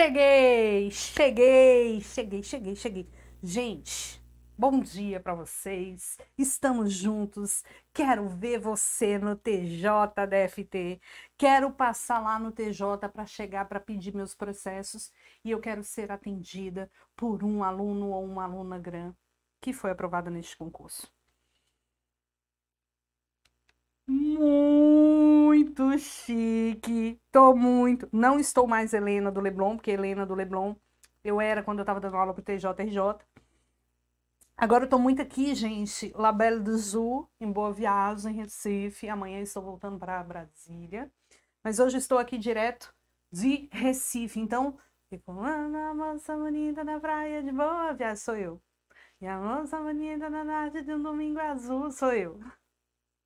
Cheguei, cheguei, cheguei, cheguei, cheguei. Gente, bom dia para vocês. Estamos juntos. Quero ver você no TJ DFT. Quero passar lá no TJ para chegar para pedir meus processos e eu quero ser atendida por um aluno ou uma aluna gran que foi aprovada neste concurso. Muito muito chique, tô muito. Não estou mais Helena do Leblon, porque Helena do Leblon eu era quando eu tava dando aula pro TJRJ. Agora eu tô muito aqui, gente, Labelle do Zoo, em Boa Viagem, Recife. Amanhã estou voltando para Brasília. Mas hoje estou aqui direto de Recife. Então, fico na moça bonita da praia de Boa Viagem, sou eu. E a moça bonita na tarde de um domingo azul, sou eu.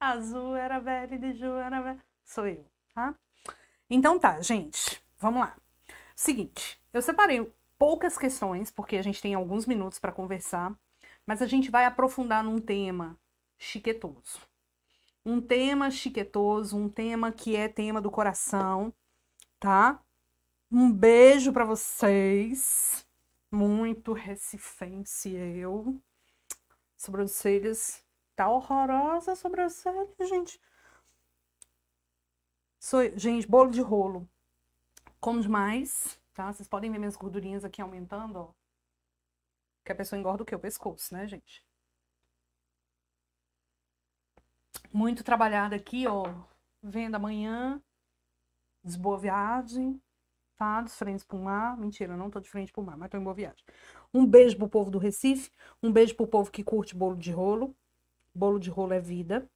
Azul era velha de Ju, era velha sou eu, tá? Então tá, gente, vamos lá. Seguinte, eu separei poucas questões, porque a gente tem alguns minutos para conversar, mas a gente vai aprofundar num tema chiquetoso. Um tema chiquetoso, um tema que é tema do coração, tá? Um beijo para vocês. Muito recifense eu. Sobrancelhas. Tá horrorosa a sobrancelha, gente. Gente, bolo de rolo. Como demais, tá? Vocês podem ver minhas gordurinhas aqui aumentando, ó. que a pessoa engorda o quê? O pescoço, né, gente? Muito trabalhada aqui, ó. Venda amanhã. Desboa viagem. Tá? Dos frentes pro mar. Mentira, não tô de frente pro mar, mas tô em boa viagem. Um beijo pro povo do Recife. Um beijo pro povo que curte bolo de rolo. Bolo de rolo é vida.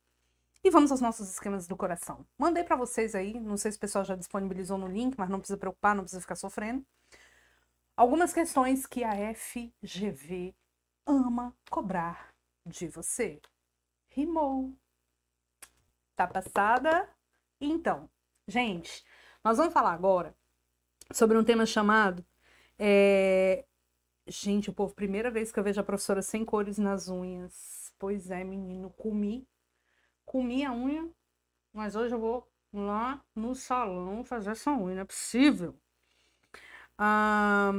E vamos aos nossos esquemas do coração. Mandei para vocês aí, não sei se o pessoal já disponibilizou no link, mas não precisa preocupar, não precisa ficar sofrendo. Algumas questões que a FGV ama cobrar de você. Rimou. Tá passada? Então, gente, nós vamos falar agora sobre um tema chamado. É... Gente, o povo, primeira vez que eu vejo a professora sem cores nas unhas. Pois é, menino, comi comi a unha, mas hoje eu vou lá no salão fazer essa unha, não é possível. Ah,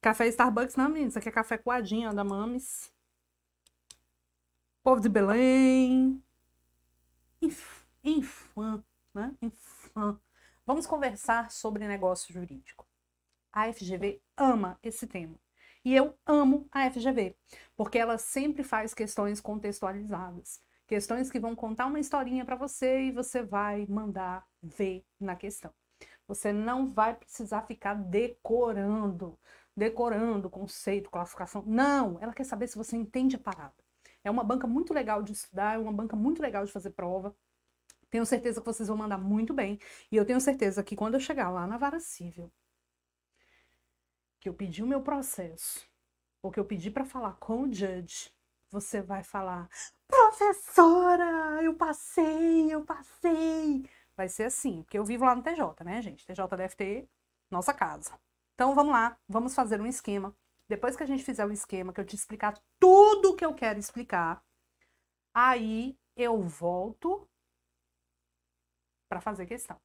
café Starbucks, não, né, menina, isso aqui é café coadinho da Mames. Povo de Belém. infã, né? Infã. Vamos conversar sobre negócio jurídico. A FGV ama esse tema. E eu amo a FGV, porque ela sempre faz questões contextualizadas. Questões que vão contar uma historinha para você e você vai mandar ver na questão. Você não vai precisar ficar decorando, decorando conceito, classificação. Não, ela quer saber se você entende a parada. É uma banca muito legal de estudar, é uma banca muito legal de fazer prova. Tenho certeza que vocês vão mandar muito bem. E eu tenho certeza que quando eu chegar lá na vara civil, que eu pedi o meu processo, ou que eu pedi para falar com o judge, você vai falar: professora, eu passei, eu passei. Vai ser assim, porque eu vivo lá no TJ, né, gente? TJ deve ter nossa casa. Então vamos lá, vamos fazer um esquema. Depois que a gente fizer o esquema, que eu te explicar tudo o que eu quero explicar, aí eu volto para fazer questão.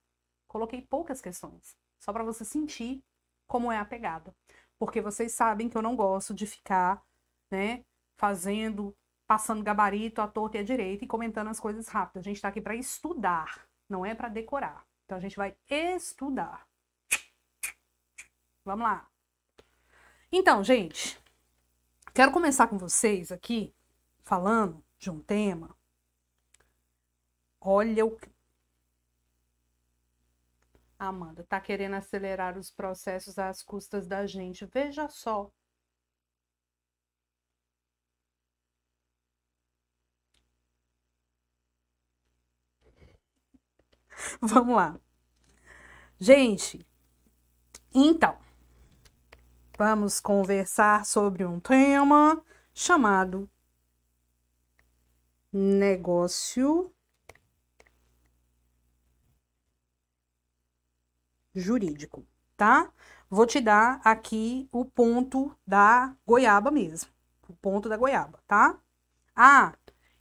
Coloquei poucas questões, só para você sentir como é a pegada. Porque vocês sabem que eu não gosto de ficar, né, fazendo, passando gabarito à torta e à direita e comentando as coisas rápido. A gente está aqui para estudar, não é para decorar. Então a gente vai estudar. Vamos lá. Então, gente, quero começar com vocês aqui falando de um tema. Olha o Amanda, tá querendo acelerar os processos às custas da gente. Veja só. Vamos lá. Gente, então, vamos conversar sobre um tema chamado negócio jurídico, tá? Vou te dar aqui o ponto da goiaba mesmo, o ponto da goiaba, tá? Ah,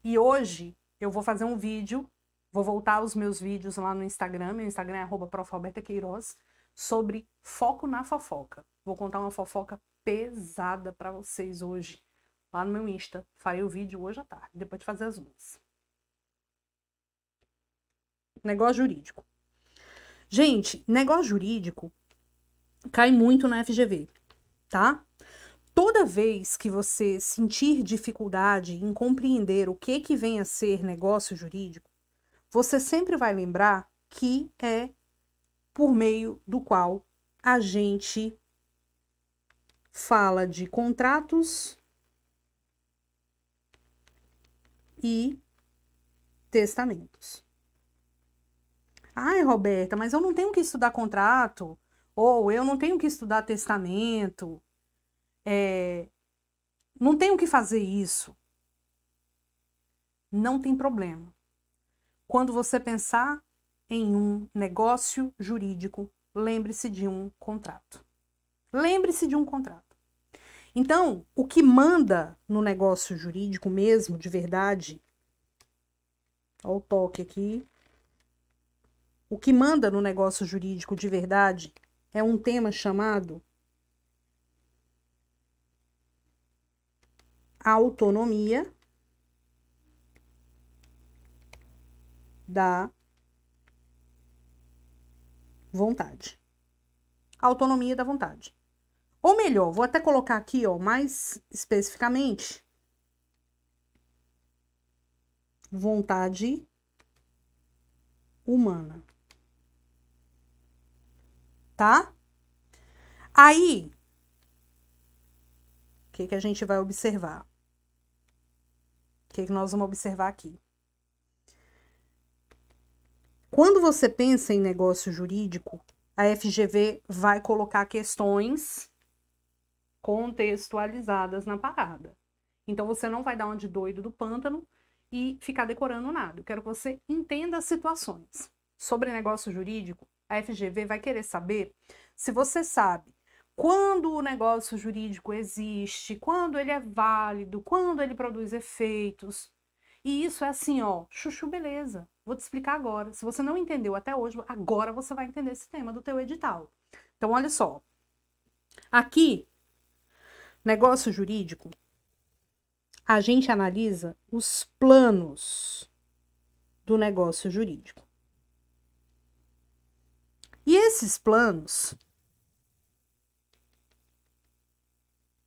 e hoje eu vou fazer um vídeo Vou voltar aos meus vídeos lá no Instagram, meu Instagram é @profalbertaqueiroz, sobre foco na fofoca. Vou contar uma fofoca pesada para vocês hoje, lá no meu Insta. Farei o vídeo hoje à tarde, depois de fazer as unhas. Negócio jurídico. Gente, negócio jurídico cai muito na FGV, tá? Toda vez que você sentir dificuldade em compreender o que que vem a ser negócio jurídico, você sempre vai lembrar que é por meio do qual a gente fala de contratos e testamentos. Ai, Roberta, mas eu não tenho que estudar contrato, ou eu não tenho que estudar testamento, é, não tenho que fazer isso. Não tem problema. Quando você pensar em um negócio jurídico, lembre-se de um contrato. Lembre-se de um contrato. Então, o que manda no negócio jurídico mesmo, de verdade, olha o toque aqui. O que manda no negócio jurídico de verdade é um tema chamado autonomia da vontade. Autonomia da vontade. Ou melhor, vou até colocar aqui, ó, mais especificamente. Vontade humana. Tá? Aí, o que, que a gente vai observar? O que, que nós vamos observar aqui? Quando você pensa em negócio jurídico, a FGV vai colocar questões contextualizadas na parada. Então você não vai dar uma de doido do pântano e ficar decorando nada. Eu quero que você entenda as situações. Sobre negócio jurídico, a FGV vai querer saber se você sabe quando o negócio jurídico existe, quando ele é válido, quando ele produz efeitos. E isso é assim, ó, chuchu beleza. Vou te explicar agora. Se você não entendeu até hoje, agora você vai entender esse tema do teu edital. Então, olha só. Aqui, negócio jurídico, a gente analisa os planos do negócio jurídico. E esses planos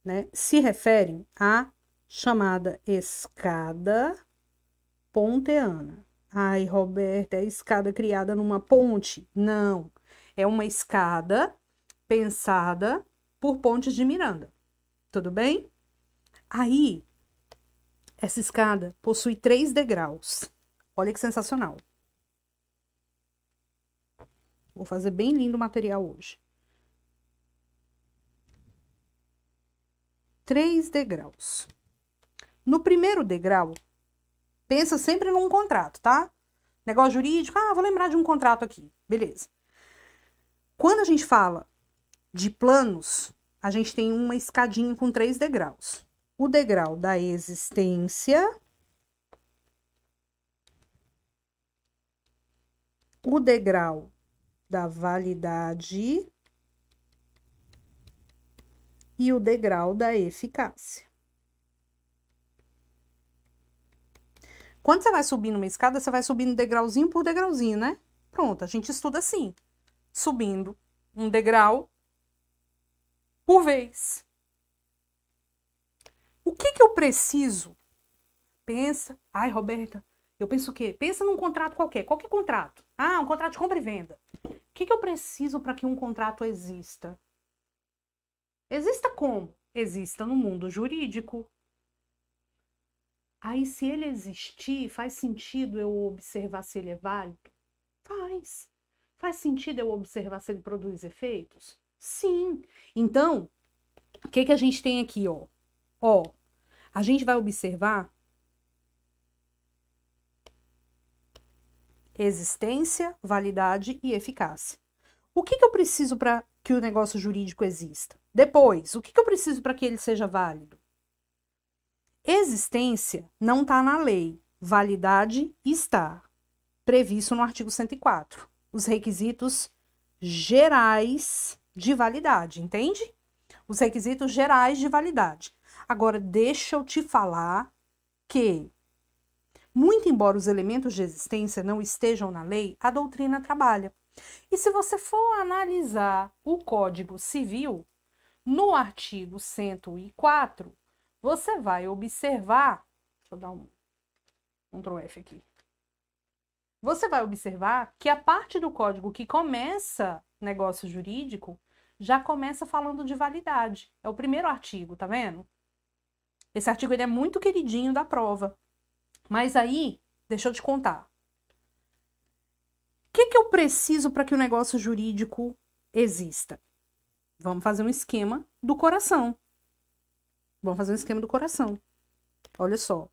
né, se referem à chamada escada ponteana. Ai, Roberta, é escada criada numa ponte? Não, é uma escada pensada por Pontes de Miranda. Tudo bem? Aí, essa escada possui três degraus. Olha que sensacional. Vou fazer bem lindo o material hoje. Três degraus. No primeiro degrau, Pensa sempre num contrato, tá? Negócio jurídico, ah, vou lembrar de um contrato aqui. Beleza. Quando a gente fala de planos, a gente tem uma escadinha com três degraus. O degrau da existência, o degrau da validade e o degrau da eficácia. Quando você vai subindo uma escada, você vai subindo degrauzinho por degrauzinho, né? Pronto, a gente estuda assim, subindo um degrau por vez. O que, que eu preciso? Pensa, ai Roberta, eu penso o quê? Pensa num contrato qualquer, qualquer contrato. Ah, um contrato de compra e venda. O que, que eu preciso para que um contrato exista? Exista como? Exista no mundo jurídico, Aí, se ele existir, faz sentido eu observar se ele é válido? Faz. Faz sentido eu observar se ele produz efeitos? Sim. Então, o que, que a gente tem aqui, ó? Ó, a gente vai observar existência, validade e eficácia. O que, que eu preciso para que o negócio jurídico exista? Depois, o que, que eu preciso para que ele seja válido? Existência não está na lei, validade está, previsto no artigo 104. Os requisitos gerais de validade, entende? Os requisitos gerais de validade. Agora, deixa eu te falar que, muito embora os elementos de existência não estejam na lei, a doutrina trabalha. E se você for analisar o Código Civil, no artigo 104, você vai observar. Deixa eu dar um Ctrl F aqui. Você vai observar que a parte do código que começa negócio jurídico já começa falando de validade. É o primeiro artigo, tá vendo? Esse artigo ele é muito queridinho da prova. Mas aí, deixa eu te contar. O que, que eu preciso para que o negócio jurídico exista? Vamos fazer um esquema do coração. Vamos fazer um esquema do coração. Olha só.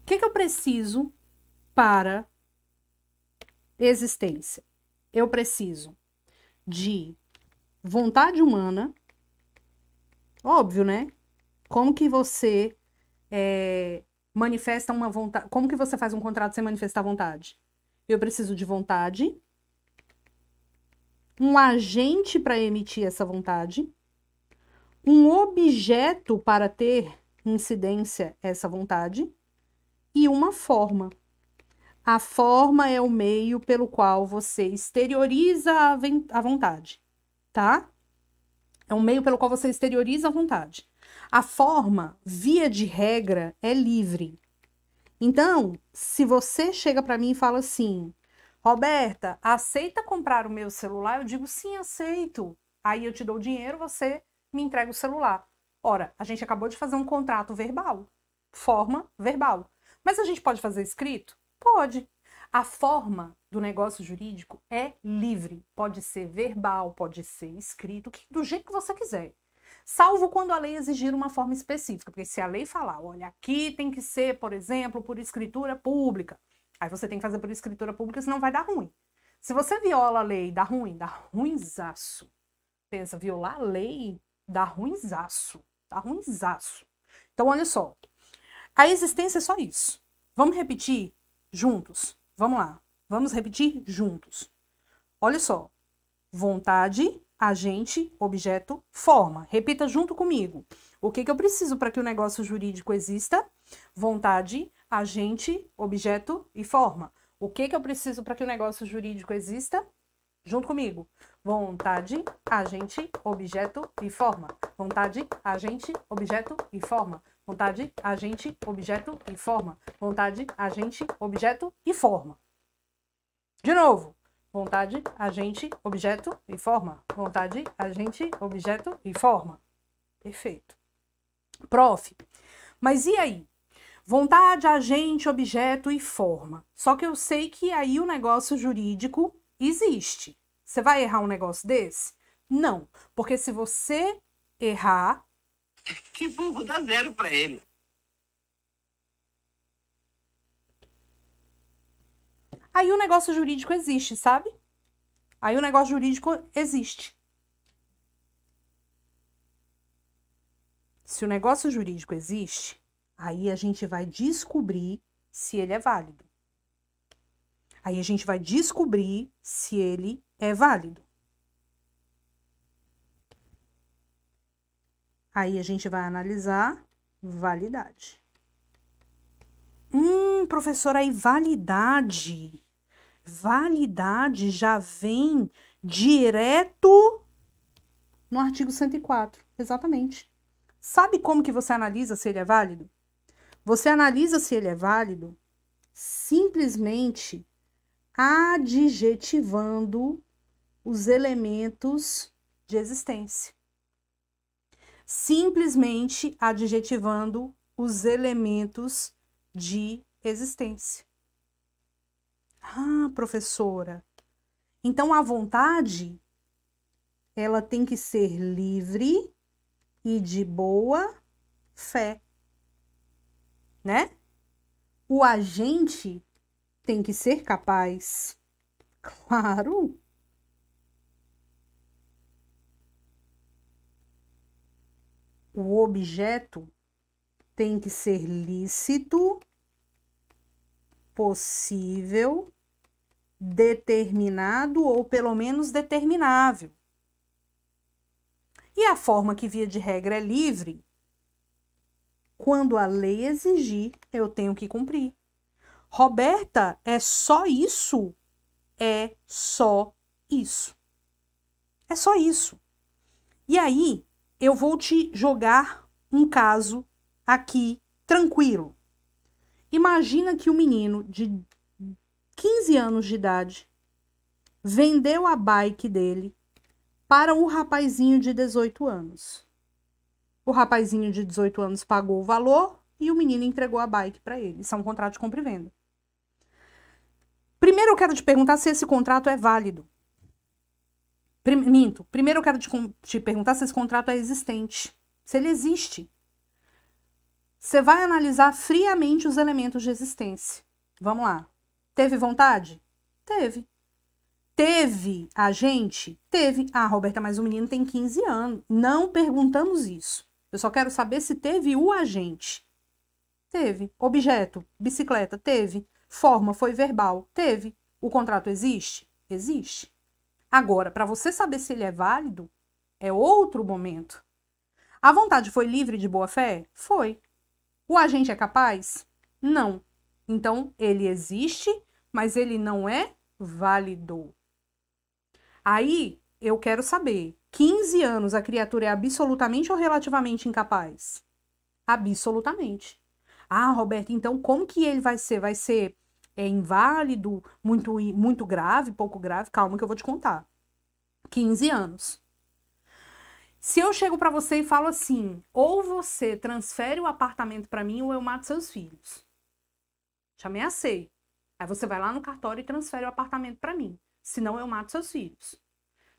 O que, que eu preciso para existência? Eu preciso de vontade humana. Óbvio, né? Como que você é, manifesta uma vontade. Como que você faz um contrato sem manifestar vontade? eu preciso de vontade, um agente para emitir essa vontade, um objeto para ter incidência essa vontade e uma forma. A forma é o meio pelo qual você exterioriza a, vontade, tá? É um meio pelo qual você exterioriza a vontade. A forma, via de regra, é livre. Então, se você chega para mim e fala assim, Roberta, aceita comprar o meu celular? Eu digo sim, aceito. Aí eu te dou o dinheiro, você me entrega o celular. Ora, a gente acabou de fazer um contrato verbal, forma verbal. Mas a gente pode fazer escrito? Pode. A forma do negócio jurídico é livre. Pode ser verbal, pode ser escrito, do jeito que você quiser salvo quando a lei exigir uma forma específica, porque se a lei falar, olha, aqui tem que ser, por exemplo, por escritura pública, aí você tem que fazer por escritura pública, senão vai dar ruim. Se você viola a lei, dá ruim, dá ruinzaço. Pensa, violar a lei dá ruinzaço, dá ruinzaço. Então, olha só, a existência é só isso. Vamos repetir juntos? Vamos lá, vamos repetir juntos. Olha só, vontade agente, objeto, forma. Repita junto comigo. O que, que eu preciso para que o negócio jurídico exista? Vontade, agente, objeto e forma. O que, que eu preciso para que o negócio jurídico exista? Junto comigo. Vontade, agente, objeto e forma. Vontade, agente, objeto e forma. Vontade, agente, objeto e forma. Vontade, agente, objeto e forma. De novo vontade, agente, objeto e forma. Vontade, agente, objeto e forma. Perfeito. Prof, mas e aí? Vontade, agente, objeto e forma. Só que eu sei que aí o negócio jurídico existe. Você vai errar um negócio desse? Não, porque se você errar. Que burro, dá zero para ele. Aí o negócio jurídico existe, sabe? Aí o negócio jurídico existe. Se o negócio jurídico existe, aí a gente vai descobrir se ele é válido. Aí a gente vai descobrir se ele é válido. Aí a gente vai analisar validade. Hum, professora, aí validade validade já vem direto no artigo 104, exatamente. Sabe como que você analisa se ele é válido? Você analisa se ele é válido simplesmente adjetivando os elementos de existência. Simplesmente adjetivando os elementos de existência. Ah, professora. Então a vontade ela tem que ser livre e de boa fé. Né? O agente tem que ser capaz. Claro. O objeto tem que ser lícito, possível determinado ou pelo menos determinável. E a forma que, via de regra, é livre, quando a lei exigir, eu tenho que cumprir. Roberta, é só isso? É só isso. É só isso. E aí, eu vou te jogar um caso aqui tranquilo. Imagina que o um menino de 15 anos de idade. Vendeu a bike dele para o rapazinho de 18 anos. O rapazinho de 18 anos pagou o valor e o menino entregou a bike para ele. Isso é um contrato de compra e venda. Primeiro eu quero te perguntar se esse contrato é válido. Minto. Primeiro eu quero te, te perguntar se esse contrato é existente. Se ele existe. Você vai analisar friamente os elementos de existência. Vamos lá. Teve vontade? Teve. Teve a gente? Teve. Ah, Roberta, mas o menino tem 15 anos. Não perguntamos isso. Eu só quero saber se teve o agente. Teve. Objeto, bicicleta, teve. Forma foi verbal, teve. O contrato existe? Existe. Agora, para você saber se ele é válido, é outro momento. A vontade foi livre de boa fé? Foi. O agente é capaz? Não. Então, ele existe mas ele não é válido. Aí eu quero saber: 15 anos a criatura é absolutamente ou relativamente incapaz? Absolutamente. Ah, Roberto, então como que ele vai ser? Vai ser é, inválido, muito, muito grave, pouco grave? Calma que eu vou te contar. 15 anos. Se eu chego para você e falo assim, ou você transfere o apartamento para mim ou eu mato seus filhos. Te ameacei. Aí você vai lá no cartório e transfere o apartamento para mim. Senão eu mato seus filhos.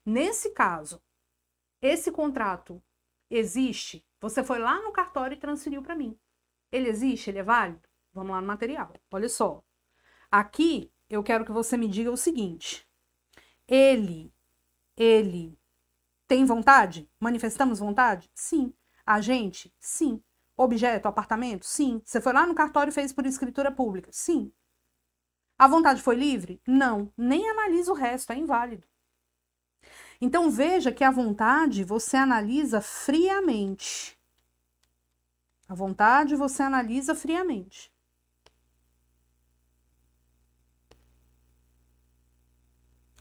Nesse caso, esse contrato existe? Você foi lá no cartório e transferiu para mim. Ele existe? Ele é válido? Vamos lá no material. Olha só. Aqui eu quero que você me diga o seguinte: ele, ele tem vontade? Manifestamos vontade? Sim. A gente? Sim. Objeto, apartamento? Sim. Você foi lá no cartório e fez por escritura pública? Sim. A vontade foi livre? Não. Nem analisa o resto, é inválido. Então veja que a vontade você analisa friamente. A vontade você analisa friamente.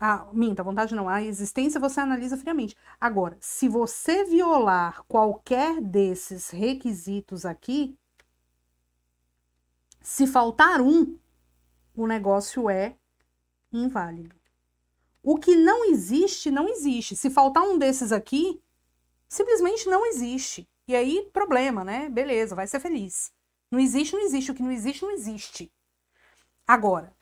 Ah, minta, a vontade não, a existência você analisa friamente. Agora, se você violar qualquer desses requisitos aqui, se faltar um, o negócio é inválido. O que não existe, não existe. Se faltar um desses aqui, simplesmente não existe. E aí, problema, né? Beleza, vai ser feliz. Não existe, não existe. O que não existe, não existe. Agora,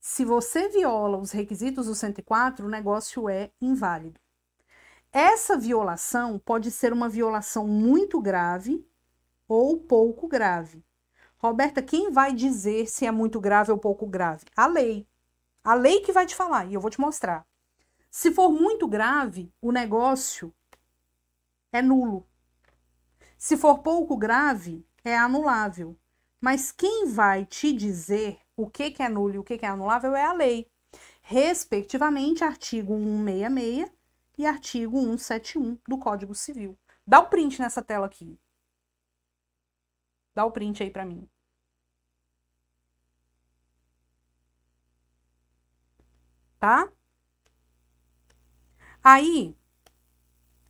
se você viola os requisitos do 104, o negócio é inválido. Essa violação pode ser uma violação muito grave ou pouco grave. Roberta, quem vai dizer se é muito grave ou pouco grave? A lei. A lei que vai te falar, e eu vou te mostrar. Se for muito grave, o negócio é nulo. Se for pouco grave, é anulável. Mas quem vai te dizer o que, que é nulo e o que, que é anulável é a lei, respectivamente, artigo 166 e artigo 171 do Código Civil. Dá o um print nessa tela aqui. Dá o um print aí para mim. tá? Aí,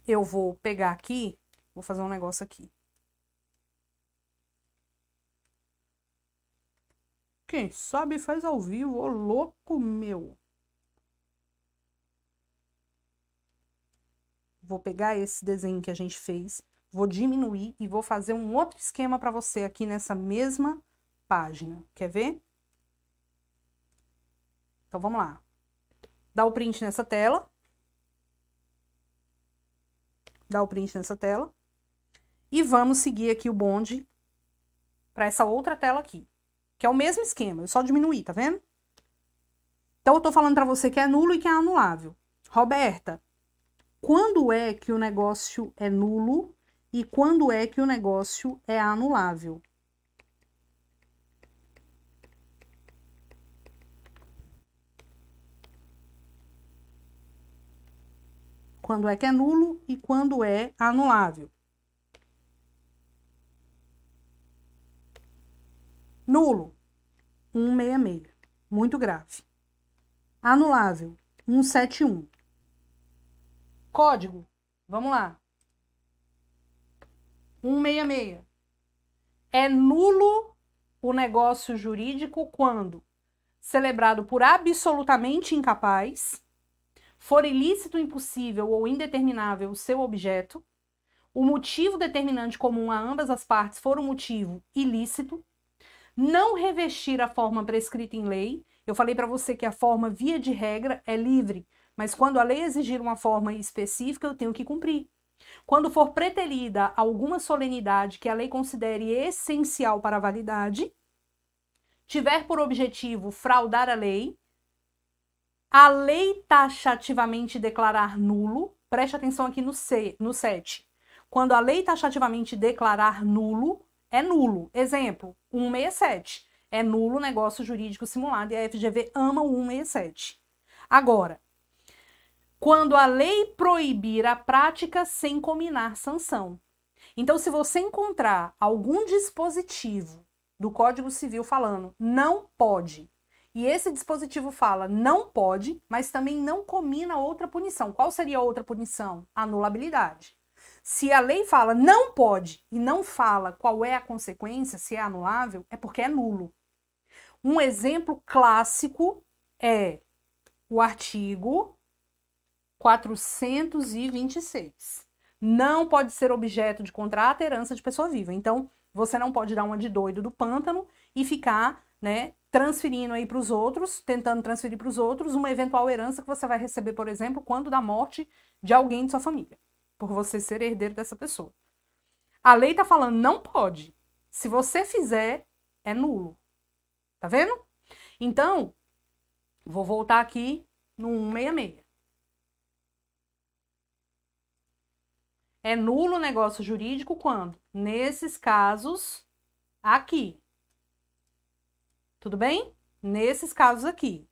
eu vou pegar aqui, vou fazer um negócio aqui. Quem sabe faz ao vivo, ô louco meu. Vou pegar esse desenho que a gente fez, vou diminuir e vou fazer um outro esquema para você aqui nessa mesma página. Quer ver? Então, vamos lá. Dá o print nessa tela. Dá o print nessa tela. E vamos seguir aqui o bonde para essa outra tela aqui, que é o mesmo esquema, eu só diminuí, tá vendo? Então, eu tô falando para você que é nulo e que é anulável. Roberta, quando é que o negócio é nulo e quando é que o negócio é anulável? quando é que é nulo e quando é anulável. Nulo, 166, muito grave. Anulável, 171. Código, vamos lá. 166. É nulo o negócio jurídico quando celebrado por absolutamente incapaz, for ilícito, impossível ou indeterminável o seu objeto, o motivo determinante comum a ambas as partes for um motivo ilícito, não revestir a forma prescrita em lei. Eu falei para você que a forma, via de regra, é livre, mas quando a lei exigir uma forma específica, eu tenho que cumprir. Quando for preterida alguma solenidade que a lei considere essencial para a validade, tiver por objetivo fraudar a lei, a lei taxativamente tá declarar nulo, preste atenção aqui no, C, no 7. Quando a lei taxativamente tá declarar nulo, é nulo. Exemplo, 167. É nulo o negócio jurídico simulado e a FGV ama o 167. Agora, quando a lei proibir a prática sem combinar sanção. Então, se você encontrar algum dispositivo do Código Civil falando não pode, e esse dispositivo fala não pode, mas também não comina outra punição. Qual seria a outra punição? Anulabilidade. Se a lei fala não pode e não fala qual é a consequência, se é anulável, é porque é nulo. Um exemplo clássico é o artigo 426. Não pode ser objeto de contrato herança de pessoa viva. Então, você não pode dar uma de doido do pântano e ficar, né, transferindo aí para os outros, tentando transferir para os outros uma eventual herança que você vai receber, por exemplo, quando da morte de alguém de sua família, por você ser herdeiro dessa pessoa. A lei está falando, não pode. Se você fizer, é nulo. Tá vendo? Então, vou voltar aqui no 166. É nulo o negócio jurídico quando, nesses casos, aqui, tudo bem? Nesses casos aqui.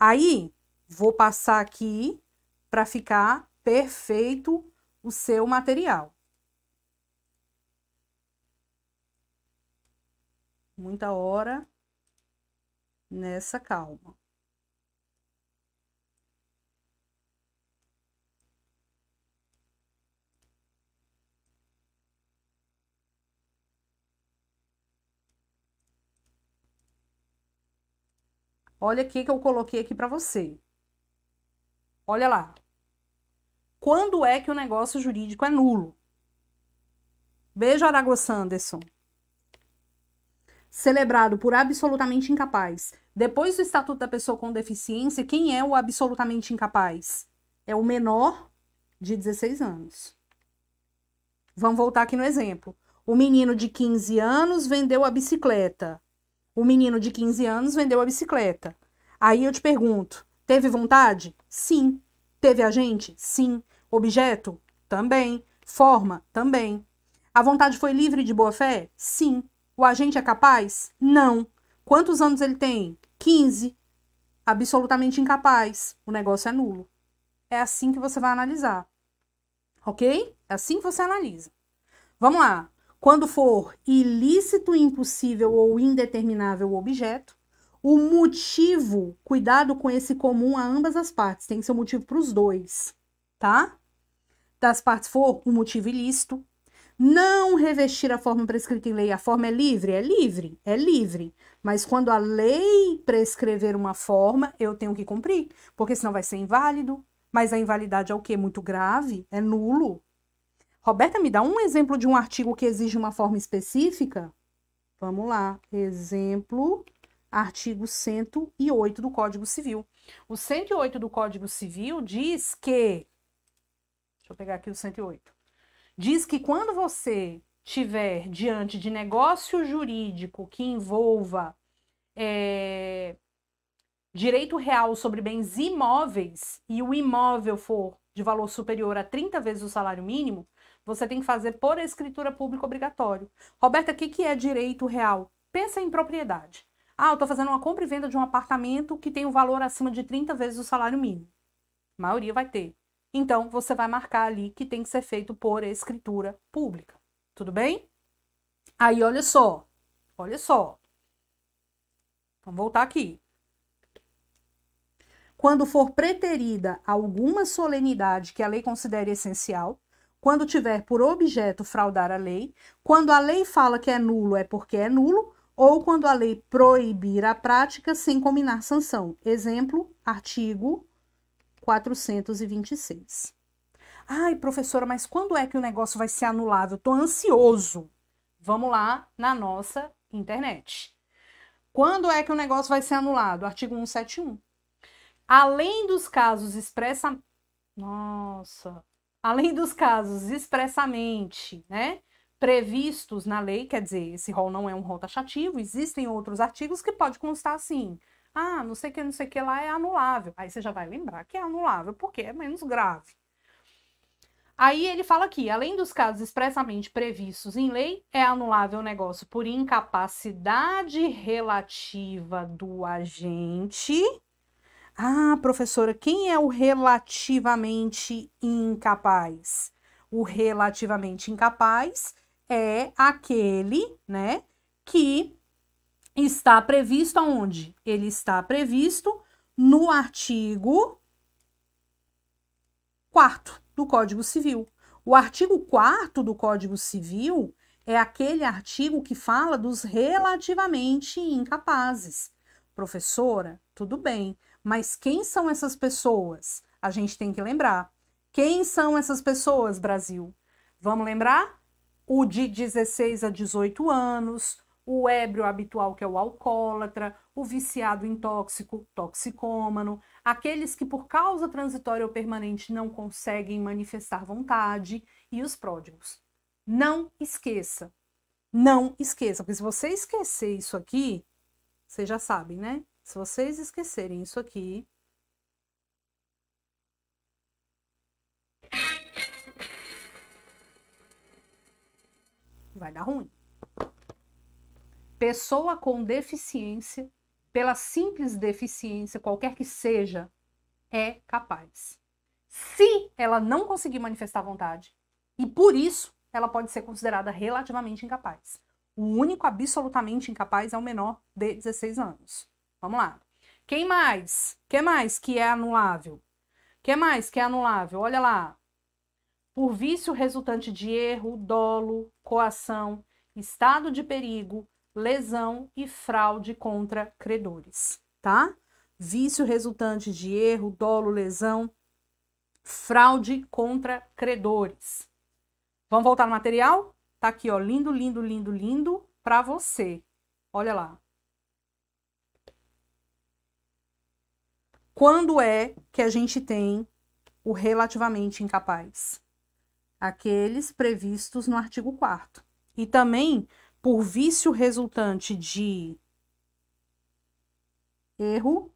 Aí, vou passar aqui para ficar perfeito o seu material. Muita hora nessa calma. Olha aqui que eu coloquei aqui para você. Olha lá. Quando é que o negócio jurídico é nulo? Beijo, Arago Sanderson. Celebrado por absolutamente incapaz. Depois do Estatuto da Pessoa com Deficiência, quem é o absolutamente incapaz? É o menor de 16 anos. Vamos voltar aqui no exemplo. O menino de 15 anos vendeu a bicicleta. O menino de 15 anos vendeu a bicicleta. Aí eu te pergunto: teve vontade? Sim. Teve agente? Sim. Objeto? Também. Forma? Também. A vontade foi livre de boa fé? Sim. O agente é capaz? Não. Quantos anos ele tem? 15. Absolutamente incapaz. O negócio é nulo. É assim que você vai analisar. Ok? É assim que você analisa. Vamos lá quando for ilícito, impossível ou indeterminável o objeto. O motivo, cuidado com esse comum a ambas as partes, tem que ser um motivo para os dois, tá? Das partes for um motivo ilícito. Não revestir a forma prescrita em lei. A forma é livre? É livre, é livre. Mas quando a lei prescrever uma forma, eu tenho que cumprir, porque senão vai ser inválido. Mas a invalidade é o quê? Muito grave? É nulo? Roberta, me dá um exemplo de um artigo que exige uma forma específica? Vamos lá. Exemplo, artigo 108 do Código Civil. O 108 do Código Civil diz que. Deixa eu pegar aqui o 108. Diz que quando você tiver diante de negócio jurídico que envolva é, direito real sobre bens imóveis e o imóvel for de valor superior a 30 vezes o salário mínimo, você tem que fazer por escritura pública obrigatório. Roberta, o que, que é direito real? Pensa em propriedade. Ah, eu estou fazendo uma compra e venda de um apartamento que tem um valor acima de 30 vezes o salário mínimo. A maioria vai ter. Então, você vai marcar ali que tem que ser feito por escritura pública. Tudo bem? Aí, olha só. Olha só. Vamos voltar aqui. Quando for preterida alguma solenidade que a lei considere essencial, quando tiver por objeto fraudar a lei, quando a lei fala que é nulo é porque é nulo, ou quando a lei proibir a prática sem combinar sanção. Exemplo, artigo 426. Ai, professora, mas quando é que o negócio vai ser anulado? Eu tô ansioso. Vamos lá na nossa internet. Quando é que o negócio vai ser anulado? Artigo 171. Além dos casos expressa Nossa, além dos casos expressamente, né, previstos na lei, quer dizer, esse rol não é um rol taxativo, existem outros artigos que pode constar assim, ah, não sei que, não sei que lá é anulável. Aí você já vai lembrar que é anulável, porque é menos grave. Aí ele fala aqui, além dos casos expressamente previstos em lei, é anulável o negócio por incapacidade relativa do agente ah, professora, quem é o relativamente incapaz? O relativamente incapaz é aquele, né, que está previsto aonde? Ele está previsto no artigo 4 do Código Civil. O artigo 4 do Código Civil é aquele artigo que fala dos relativamente incapazes. Professora, tudo bem, mas quem são essas pessoas? A gente tem que lembrar. Quem são essas pessoas, Brasil? Vamos lembrar? O de 16 a 18 anos, o ébrio habitual, que é o alcoólatra, o viciado em tóxico, toxicômano, aqueles que por causa transitória ou permanente não conseguem manifestar vontade e os pródigos. Não esqueça. Não esqueça, porque se você esquecer isso aqui, vocês já sabem, né? Se vocês esquecerem isso aqui, vai dar ruim. Pessoa com deficiência, pela simples deficiência, qualquer que seja, é capaz. Se ela não conseguir manifestar vontade, e por isso ela pode ser considerada relativamente incapaz. O único absolutamente incapaz é o menor de 16 anos. Vamos lá. Quem mais? Que mais que é anulável? Que mais que é anulável? Olha lá. Por vício resultante de erro, dolo, coação, estado de perigo, lesão e fraude contra credores, tá? Vício resultante de erro, dolo, lesão, fraude contra credores. Vamos voltar no material? Tá aqui, ó, lindo, lindo, lindo, lindo para você. Olha lá. Quando é que a gente tem o relativamente incapaz? Aqueles previstos no artigo 4. E também por vício resultante de erro,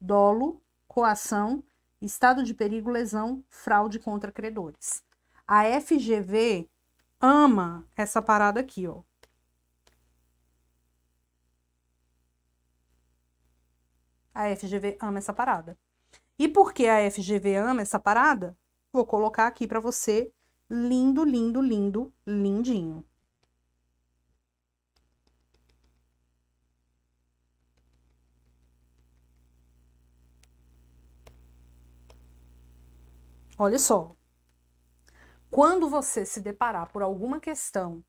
dolo, coação, estado de perigo, lesão, fraude contra credores. A FGV ama essa parada aqui, ó. A FGV ama essa parada. E por que a FGV ama essa parada, vou colocar aqui para você lindo, lindo, lindo, lindinho. Olha só. Quando você se deparar por alguma questão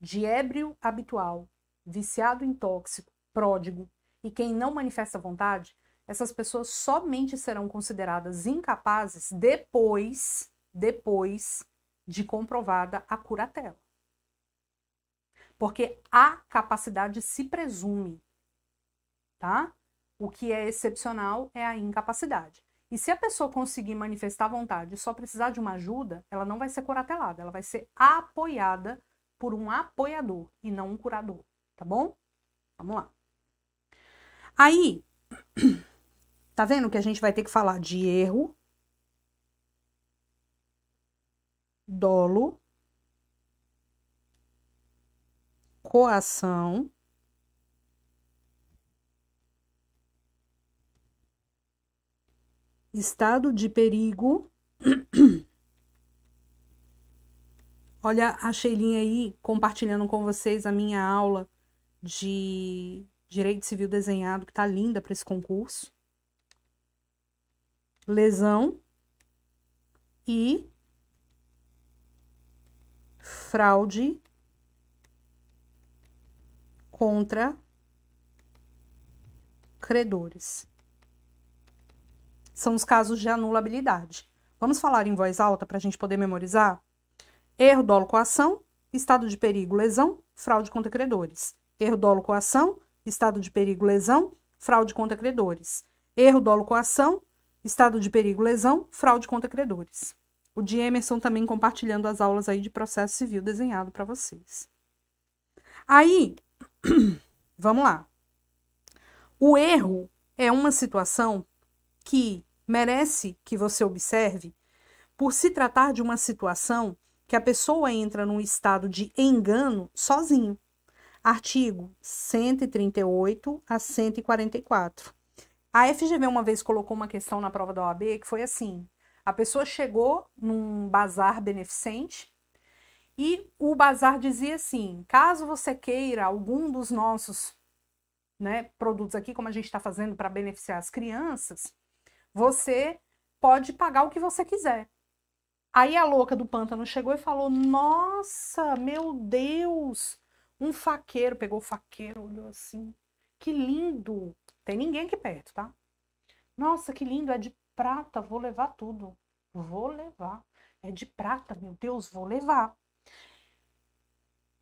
de ébrio habitual, viciado em tóxico, pródigo, e quem não manifesta vontade, essas pessoas somente serão consideradas incapazes depois, depois de comprovada a curatela. Porque a capacidade se presume, tá? O que é excepcional é a incapacidade. E se a pessoa conseguir manifestar vontade e só precisar de uma ajuda, ela não vai ser curatelada, ela vai ser apoiada por um apoiador e não um curador, tá bom? Vamos lá. Aí, tá vendo que a gente vai ter que falar de erro, dolo, coação, estado de perigo. Olha a Sheilinha aí compartilhando com vocês a minha aula de Direito Civil Desenhado, que tá linda para esse concurso. Lesão e fraude contra credores. São os casos de anulabilidade. Vamos falar em voz alta para a gente poder memorizar? Erro, dolo, coação, estado de perigo, lesão, fraude contra credores. Erro, dolo, coação, estado de perigo lesão, fraude contra credores. Erro, dolo, ação estado de perigo lesão, fraude contra credores. O de Emerson também compartilhando as aulas aí de processo civil desenhado para vocês. Aí, vamos lá. O erro é uma situação que merece que você observe por se tratar de uma situação que a pessoa entra num estado de engano sozinho. Artigo 138 a 144. A FGV uma vez colocou uma questão na prova da OAB que foi assim: a pessoa chegou num bazar beneficente e o bazar dizia assim: caso você queira algum dos nossos né, produtos aqui, como a gente está fazendo para beneficiar as crianças, você pode pagar o que você quiser. Aí a louca do pântano chegou e falou: Nossa, meu Deus, um faqueiro pegou o faqueiro, olhou assim. Que lindo! Tem ninguém aqui perto, tá? Nossa, que lindo! É de prata, vou levar tudo. Vou levar. É de prata, meu Deus, vou levar.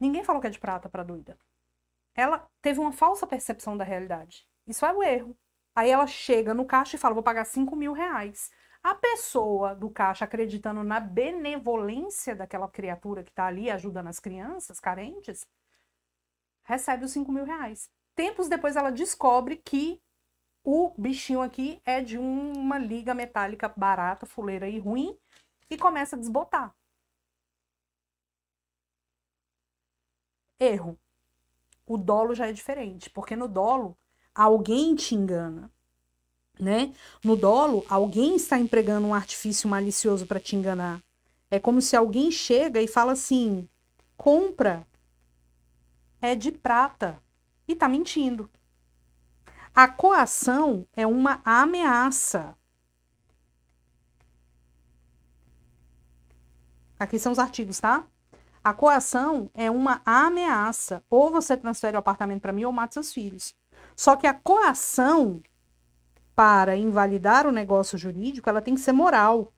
Ninguém falou que é de prata para doida. Ela teve uma falsa percepção da realidade. Isso é o um erro. Aí ela chega no caixa e fala: vou pagar 5 mil reais. A pessoa do caixa acreditando na benevolência daquela criatura que está ali ajudando as crianças carentes, recebe os 5 mil reais. Tempos depois ela descobre que o bichinho aqui é de uma liga metálica barata, fuleira e ruim, e começa a desbotar. Erro. O dolo já é diferente, porque no dolo alguém te engana, né? No dolo alguém está empregando um artifício malicioso para te enganar. É como se alguém chega e fala assim: "Compra é de prata e está mentindo. A coação é uma ameaça. Aqui são os artigos, tá? A coação é uma ameaça. Ou você transfere o apartamento para mim ou mata seus filhos. Só que a coação para invalidar o negócio jurídico, ela tem que ser moral.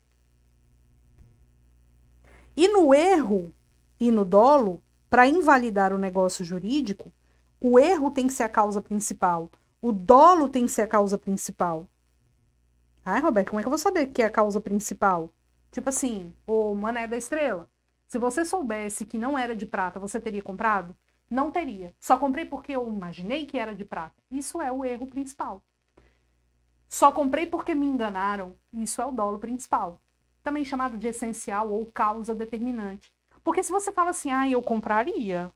E no erro e no dolo, para invalidar o negócio jurídico, o erro tem que ser a causa principal, o dolo tem que ser a causa principal. Ai, Roberto, como é que eu vou saber que é a causa principal? Tipo assim, o mané da estrela. Se você soubesse que não era de prata, você teria comprado? Não teria. Só comprei porque eu imaginei que era de prata. Isso é o erro principal. Só comprei porque me enganaram. Isso é o dolo principal. Também chamado de essencial ou causa determinante. Porque se você fala assim, ah, eu compraria.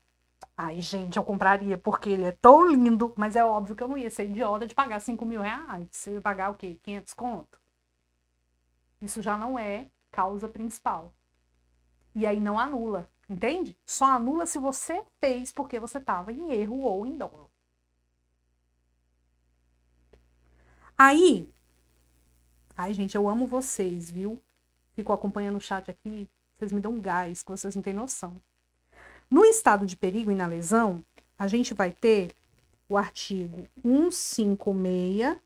Ai, gente, eu compraria, porque ele é tão lindo, mas é óbvio que eu não ia ser idiota de pagar 5 mil reais. Você ia pagar o quê? 500 conto? Isso já não é causa principal. E aí não anula, entende? Só anula se você fez porque você estava em erro ou em dolo. Aí, ai gente, eu amo vocês, viu? Fico acompanhando o chat aqui, vocês me dão um gás que vocês não têm noção. No estado de perigo e na lesão, a gente vai ter o artigo 156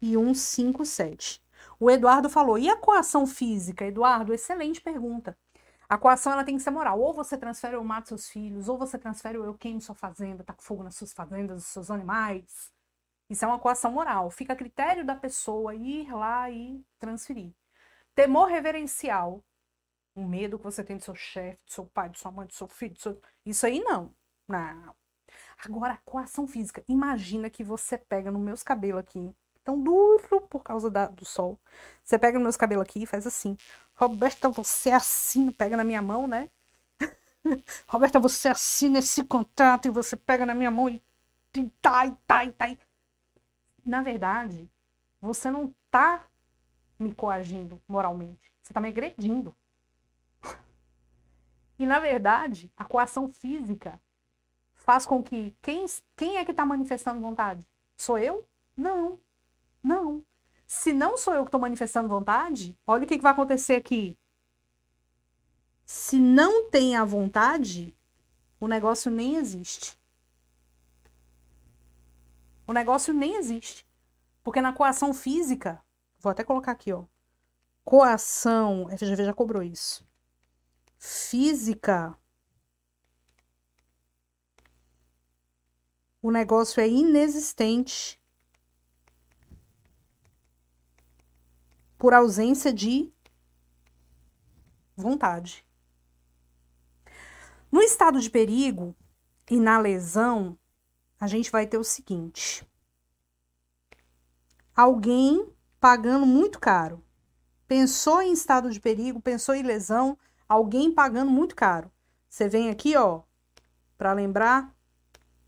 e 157. O Eduardo falou: e a coação física? Eduardo, excelente pergunta. A coação ela tem que ser moral. Ou você transfere ou mata seus filhos, ou você transfere ou eu queimo sua fazenda, tá com fogo nas suas fazendas, nos seus animais. Isso é uma coação moral. Fica a critério da pessoa ir lá e transferir. Temor reverencial o medo que você tem do seu chefe, do seu pai, do sua mãe, do seu filho, do seu... isso aí não. Não. Agora, coação física. Imagina que você pega nos meus cabelos aqui, tão duro por causa da, do sol. Você pega nos meus cabelos aqui e faz assim. Roberta, você é assim, pega na minha mão, né? Roberta, você é assina esse contrato e você pega na minha mão e tá, e tá, e tá. Na verdade, você não tá me coagindo moralmente. Você tá me agredindo. E, na verdade, a coação física faz com que quem, quem é que está manifestando vontade? Sou eu? Não, não. Se não sou eu que estou manifestando vontade, olha o que, que vai acontecer aqui. Se não tem a vontade, o negócio nem existe. O negócio nem existe. Porque na coação física, vou até colocar aqui, ó. Coação, FGV já cobrou isso física. O negócio é inexistente por ausência de vontade. No estado de perigo e na lesão, a gente vai ter o seguinte: alguém pagando muito caro, pensou em estado de perigo, pensou em lesão, alguém pagando muito caro. Você vem aqui, ó, para lembrar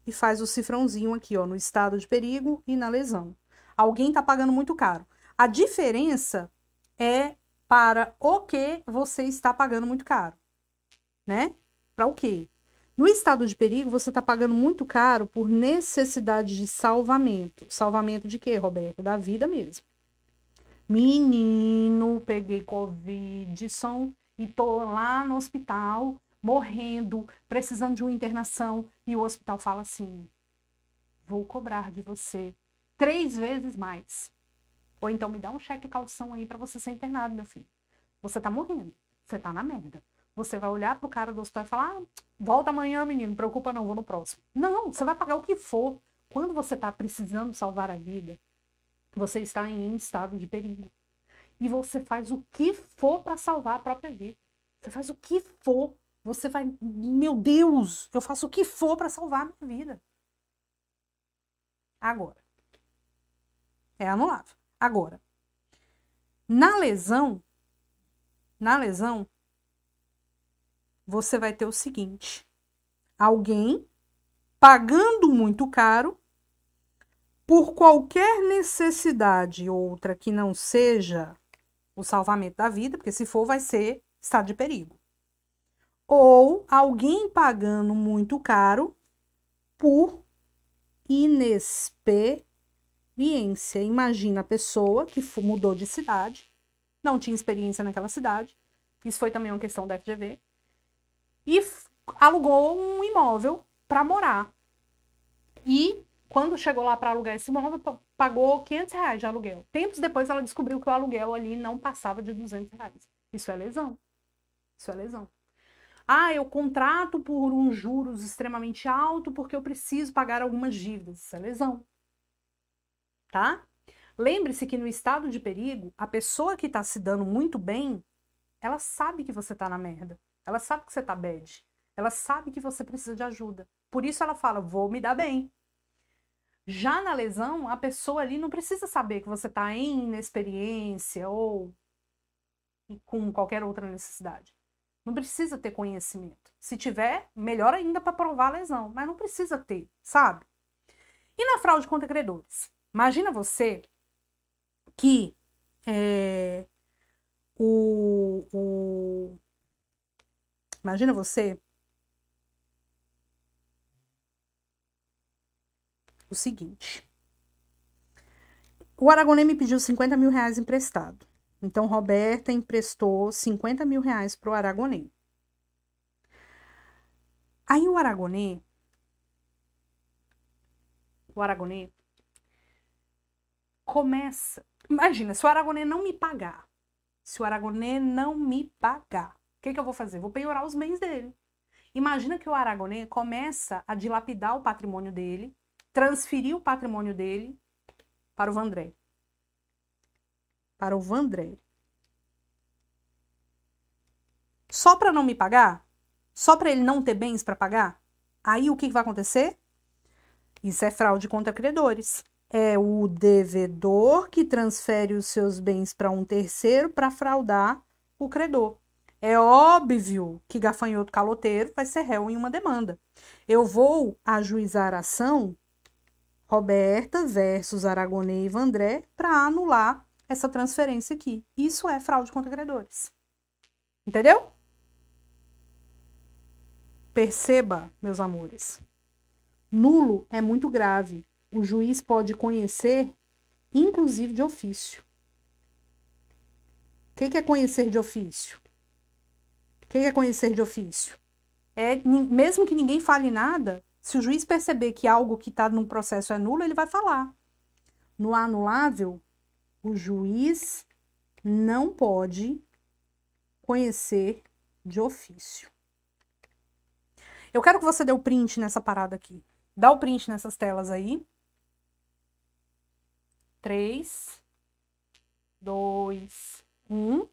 e faz o cifrãozinho aqui, ó, no estado de perigo e na lesão. Alguém está pagando muito caro. A diferença é para o que você está pagando muito caro, né? Para o quê? No estado de perigo, você está pagando muito caro por necessidade de salvamento. Salvamento de quê, Roberto? Da vida mesmo. Menino, peguei Covid, são e tô lá no hospital, morrendo, precisando de uma internação, e o hospital fala assim: vou cobrar de você três vezes mais. Ou então me dá um cheque calção aí para você ser internado, meu filho. Você tá morrendo, você tá na merda. Você vai olhar pro cara do hospital e falar: ah, volta amanhã, menino, preocupa não, vou no próximo. Não, você vai pagar o que for. Quando você tá precisando salvar a vida, você está em estado de perigo e você faz o que for para salvar a própria vida. Você faz o que for. Você vai, meu Deus, eu faço o que for para salvar a minha vida. Agora. É anulável. Agora. Na lesão, na lesão, você vai ter o seguinte: alguém pagando muito caro por qualquer necessidade outra que não seja o salvamento da vida, porque se for, vai ser estado de perigo. Ou alguém pagando muito caro por inexperiência. Imagina a pessoa que mudou de cidade, não tinha experiência naquela cidade, isso foi também uma questão da FGV, e alugou um imóvel para morar. E quando chegou lá para alugar esse imóvel, pagou 500 reais de aluguel. Tempos depois, ela descobriu que o aluguel ali não passava de 200 reais. Isso é lesão. Isso é lesão. Ah, eu contrato por um juros extremamente alto porque eu preciso pagar algumas dívidas. Isso é lesão. Tá? Lembre-se que no estado de perigo, a pessoa que está se dando muito bem, ela sabe que você está na merda. Ela sabe que você está bad. Ela sabe que você precisa de ajuda. Por isso ela fala: vou me dar bem. Já na lesão, a pessoa ali não precisa saber que você está em inexperiência ou com qualquer outra necessidade. Não precisa ter conhecimento. Se tiver, melhor ainda para provar a lesão, mas não precisa ter, sabe? E na fraude contra credores? Imagina você que é, o, o, imagina você o seguinte. O Aragonê me pediu 50 mil reais emprestado. Então, Roberta emprestou 50 mil reais para o Aragonê. Aí o Aragonê. O Aragonê começa. Imagina, se o Aragonê não me pagar, se o Aragonê não me pagar, o que, que eu vou fazer? Vou penhorar os bens dele. Imagina que o Aragonê começa a dilapidar o patrimônio dele transferiu o patrimônio dele para o Vandré. Para o Vandré. Só para não me pagar? Só para ele não ter bens para pagar? Aí o que, que vai acontecer? Isso é fraude contra credores. É o devedor que transfere os seus bens para um terceiro para fraudar o credor. É óbvio que gafanhoto caloteiro vai ser réu em uma demanda. Eu vou ajuizar a ação Roberta versus Aragonê e Vandré para anular essa transferência aqui. Isso é fraude contra credores. Entendeu? Perceba, meus amores. Nulo é muito grave. O juiz pode conhecer, inclusive de ofício. O que, que é conhecer de ofício? O que, que é conhecer de ofício? É, mesmo que ninguém fale nada, se o juiz perceber que algo que está num processo é nulo, ele vai falar. No anulável, o juiz não pode conhecer de ofício. Eu quero que você dê o print nessa parada aqui. Dá o print nessas telas aí. 3, 2, 1.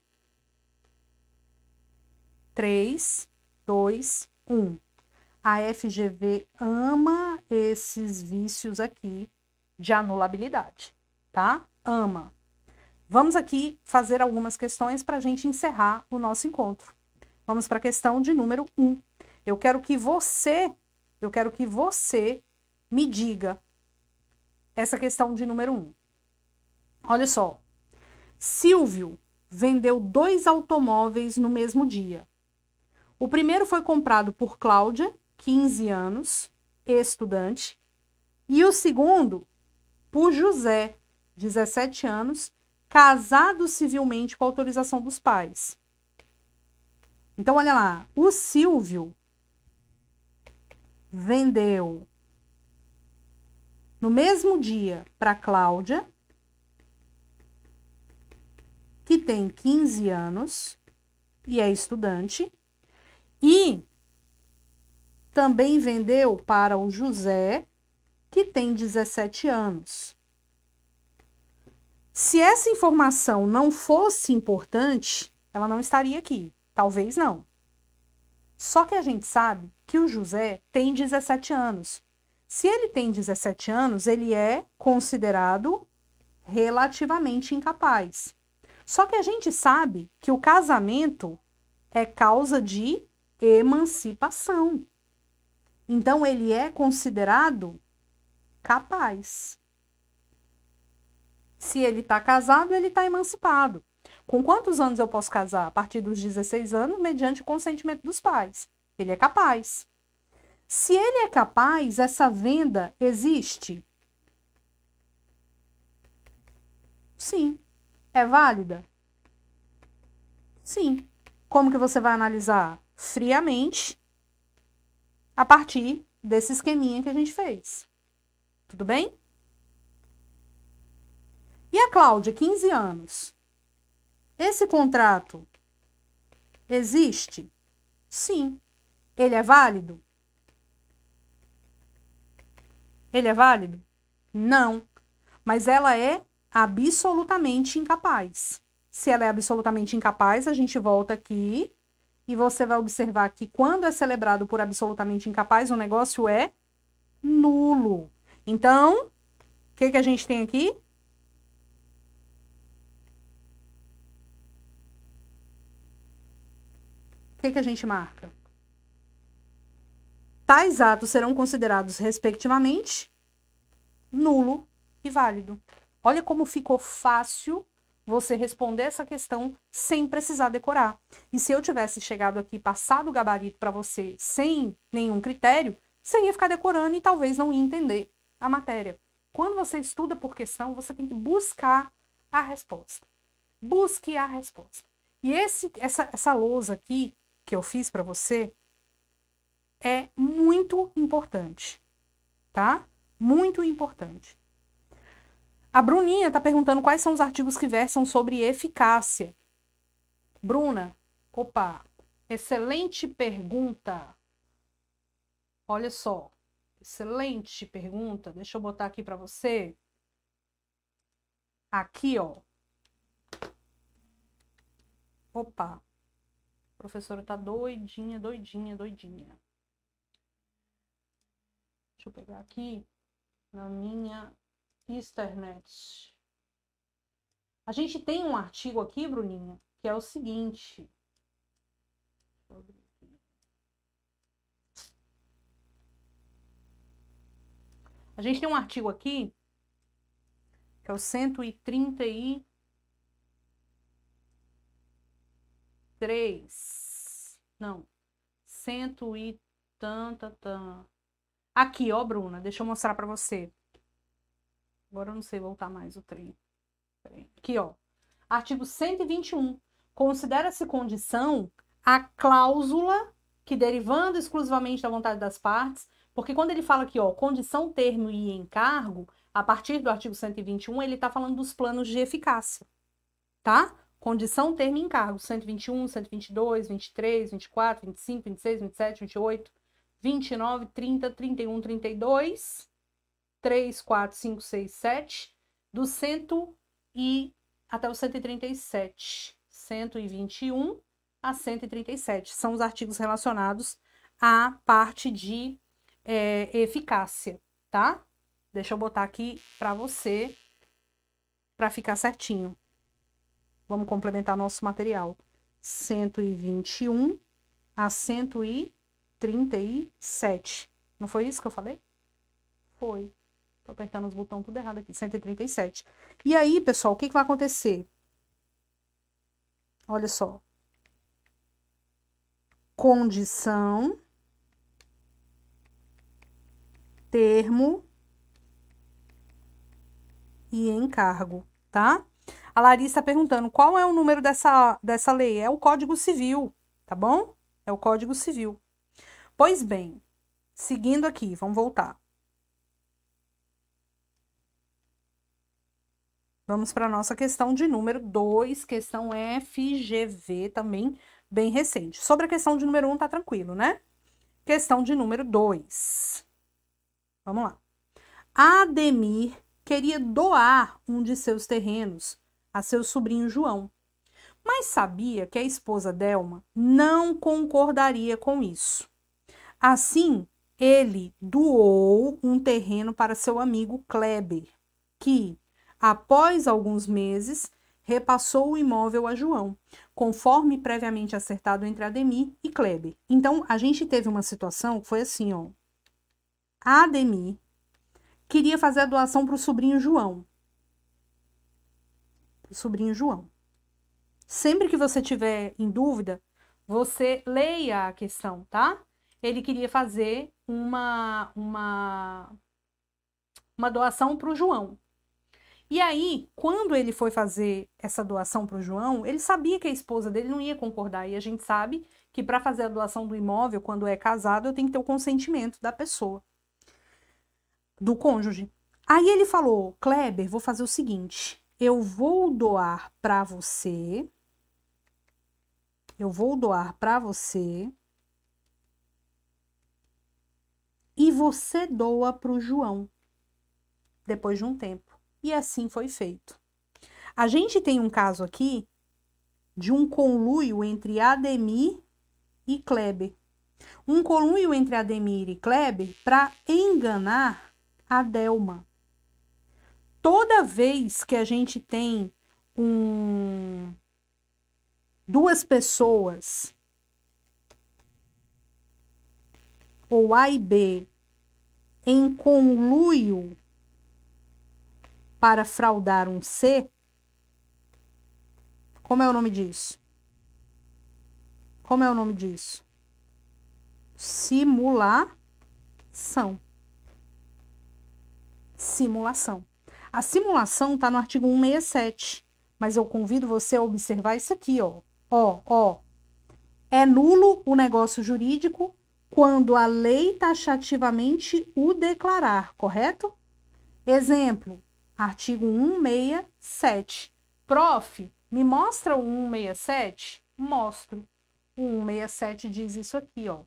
3, 2, 1 a FGV ama esses vícios aqui de anulabilidade, tá? Ama. Vamos aqui fazer algumas questões para a gente encerrar o nosso encontro. Vamos para a questão de número 1. Um. Eu quero que você, eu quero que você me diga essa questão de número 1. Um. Olha só. Silvio vendeu dois automóveis no mesmo dia. O primeiro foi comprado por Cláudia 15 anos, estudante, e o segundo, por José, 17 anos, casado civilmente com autorização dos pais. Então, olha lá, o Silvio vendeu no mesmo dia para Cláudia, que tem 15 anos e é estudante, e também vendeu para o José, que tem 17 anos. Se essa informação não fosse importante, ela não estaria aqui. Talvez não. Só que a gente sabe que o José tem 17 anos. Se ele tem 17 anos, ele é considerado relativamente incapaz. Só que a gente sabe que o casamento é causa de emancipação. Então, ele é considerado capaz. Se ele está casado, ele está emancipado. Com quantos anos eu posso casar? A partir dos 16 anos, mediante o consentimento dos pais. Ele é capaz. Se ele é capaz, essa venda existe? Sim. É válida? Sim. Como que você vai analisar? Friamente, a partir desse esqueminha que a gente fez. Tudo bem? E a Cláudia, 15 anos. Esse contrato existe? Sim. Ele é válido? Ele é válido? Não. Mas ela é absolutamente incapaz. Se ela é absolutamente incapaz, a gente volta aqui e você vai observar que quando é celebrado por absolutamente incapaz, o negócio é nulo. Então, o que, que a gente tem aqui? O que, que a gente marca? Tais atos serão considerados, respectivamente, nulo e válido. Olha como ficou fácil você responder essa questão sem precisar decorar. E se eu tivesse chegado aqui, passado o gabarito para você sem nenhum critério, você ia ficar decorando e talvez não ia entender a matéria. Quando você estuda por questão, você tem que buscar a resposta. Busque a resposta. E esse, essa, essa lousa aqui que eu fiz para você é muito importante, tá? Muito importante. A Bruninha está perguntando quais são os artigos que versam sobre eficácia. Bruna, opa, excelente pergunta. Olha só, excelente pergunta. Deixa eu botar aqui para você. Aqui, ó. Opa, a professora tá doidinha, doidinha, doidinha. Deixa eu pegar aqui na minha internet. A gente tem um artigo aqui, Bruninha, que é o seguinte. A gente tem um artigo aqui, que é o 133. Não, cento e tanta. tanta. Aqui, ó, Bruna, deixa eu mostrar para você. Agora eu não sei voltar mais o trem. Aqui, ó. Artigo 121. Considera-se condição a cláusula que, derivando exclusivamente da vontade das partes, porque quando ele fala aqui, ó, condição, termo e encargo, a partir do artigo 121, ele está falando dos planos de eficácia, tá? Condição, termo e encargo. 121, 122, 23, 24, 25, 26, 27, 28, 29, 30, 31, 32 3, 4, 5, 6, 7, do 100 e até o 137. 121 a 137 são os artigos relacionados à parte de é, eficácia, tá? Deixa eu botar aqui para você, para ficar certinho. Vamos complementar nosso material. 121 a 137. Não foi isso que eu falei? Foi. Tô apertando os botões tudo errado aqui. 137. E aí, pessoal, o que, que vai acontecer? Olha só. Condição. Termo. E encargo, tá? A Larissa tá perguntando qual é o número dessa, dessa lei? É o Código Civil, tá bom? É o Código Civil. Pois bem, seguindo aqui, vamos voltar. Vamos para a nossa questão de número 2, questão FGV, também bem recente. Sobre a questão de número 1, um, tá tranquilo, né? Questão de número 2. Vamos lá. Ademir queria doar um de seus terrenos a seu sobrinho João, mas sabia que a esposa Delma não concordaria com isso. Assim, ele doou um terreno para seu amigo Kleber, que Após alguns meses, repassou o imóvel a João, conforme previamente acertado entre Ademir e Kleber. Então, a gente teve uma situação que foi assim, ó. A Ademir queria fazer a doação para o sobrinho João. sobrinho João. Sempre que você tiver em dúvida, você leia a questão, tá? Ele queria fazer uma uma uma doação para o João, e aí, quando ele foi fazer essa doação para o João, ele sabia que a esposa dele não ia concordar. E a gente sabe que para fazer a doação do imóvel, quando é casado, eu tenho que ter o consentimento da pessoa, do cônjuge. Aí ele falou: Kleber, vou fazer o seguinte: eu vou doar para você. Eu vou doar para você. E você doa para o João. Depois de um tempo e assim foi feito. A gente tem um caso aqui de um conluio entre Ademir e Kleber. Um conluio entre Ademir e Kleber para enganar a Delma. Toda vez que a gente tem um duas pessoas ou A e B em conluio para fraudar um C, como é o nome disso? Como é o nome disso? Simulação. Simulação. A simulação está no artigo 167, mas eu convido você a observar isso aqui, ó. Ó, ó. É nulo o negócio jurídico quando a lei taxativamente o declarar, correto? Exemplo, Artigo 167. Prof, me mostra o 167? Mostro. O 167 diz isso aqui, ó.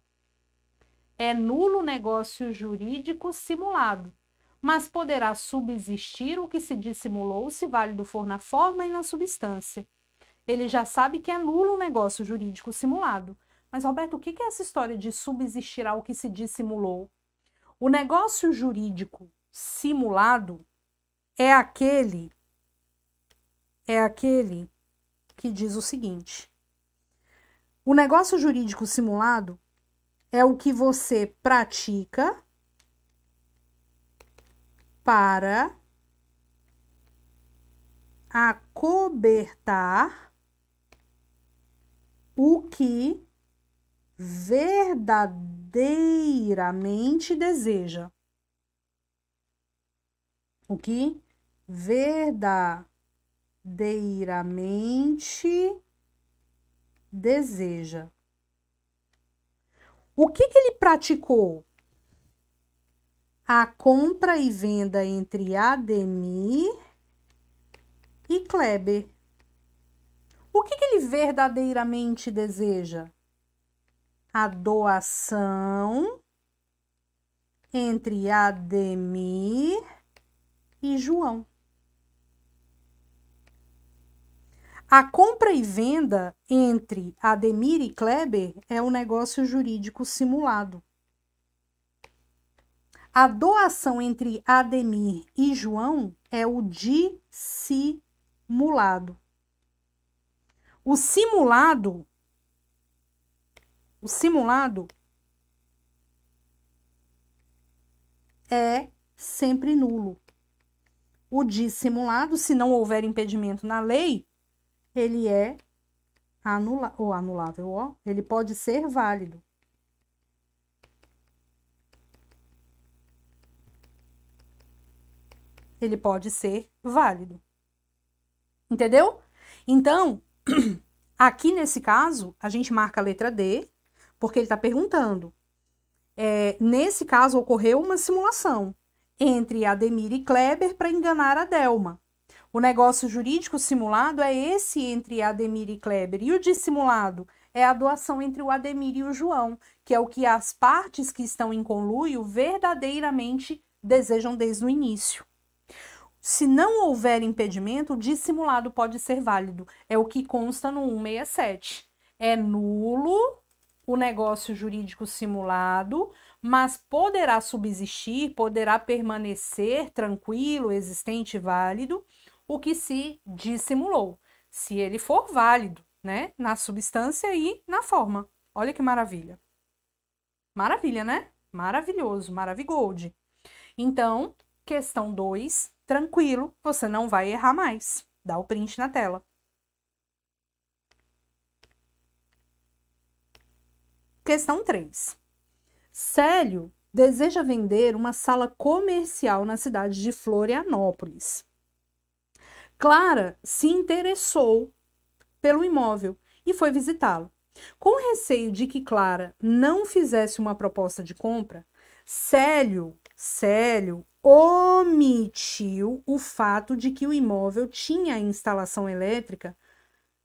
É nulo negócio jurídico simulado, mas poderá subsistir o que se dissimulou se válido for na forma e na substância. Ele já sabe que é nulo o negócio jurídico simulado. Mas, Roberto, o que é essa história de subsistir ao que se dissimulou? O negócio jurídico simulado é aquele é aquele que diz o seguinte: O negócio jurídico simulado é o que você pratica para acobertar o que verdadeiramente deseja. O que verdadeiramente deseja. O que, que ele praticou? A compra e venda entre Ademir e Kleber. O que, que ele verdadeiramente deseja? A doação entre Ademir e João. A compra e venda entre Ademir e Kleber é um negócio jurídico simulado. A doação entre Ademir e João é o dissimulado. O simulado o simulado é sempre nulo. O dissimulado, se não houver impedimento na lei, ele é anula ou anulável, ó, ele pode ser válido. Ele pode ser válido. Entendeu? Então, aqui nesse caso, a gente marca a letra D, porque ele está perguntando. É, nesse caso, ocorreu uma simulação entre Ademir e Kleber para enganar a Delma. O negócio jurídico simulado é esse entre Ademir e Kleber, e o dissimulado é a doação entre o Ademir e o João, que é o que as partes que estão em conluio verdadeiramente desejam desde o início. Se não houver impedimento, o dissimulado pode ser válido. É o que consta no 167. É nulo o negócio jurídico simulado, mas poderá subsistir, poderá permanecer tranquilo, existente e válido, o que se dissimulou, se ele for válido, né? Na substância e na forma. Olha que maravilha. Maravilha, né? Maravilhoso, maravigold. Então, questão 2, tranquilo, você não vai errar mais. Dá o print na tela. Questão 3. Célio deseja vender uma sala comercial na cidade de Florianópolis. Clara se interessou pelo imóvel e foi visitá-lo. Com receio de que Clara não fizesse uma proposta de compra, Célio, Célio omitiu o fato de que o imóvel tinha instalação elétrica,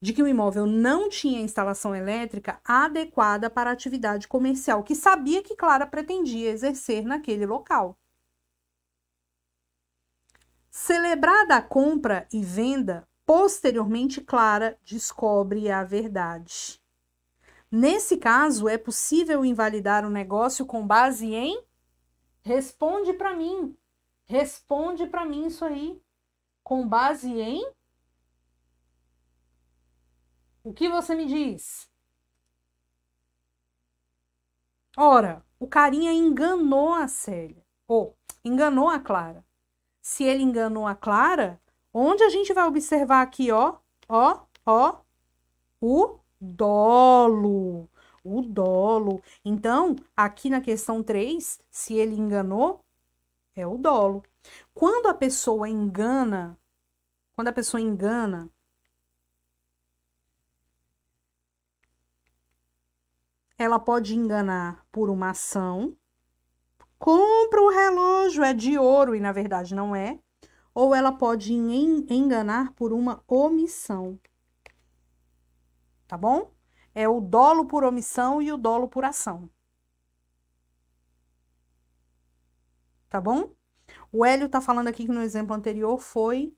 de que o imóvel não tinha instalação elétrica adequada para a atividade comercial que sabia que Clara pretendia exercer naquele local. Celebrada a compra e venda, posteriormente Clara descobre a verdade. Nesse caso, é possível invalidar o um negócio com base em? Responde para mim. Responde para mim isso aí. Com base em? O que você me diz? Ora, o carinha enganou a Célia. Ou, enganou a Clara se ele enganou a Clara, onde a gente vai observar aqui, ó, ó, ó, o dolo. O dolo. Então, aqui na questão 3, se ele enganou, é o dolo. Quando a pessoa engana, quando a pessoa engana, ela pode enganar por uma ação, compra o relógio, é de ouro, e na verdade não é. Ou ela pode enganar por uma omissão. Tá bom? É o dolo por omissão e o dolo por ação. Tá bom? O Hélio tá falando aqui que no exemplo anterior foi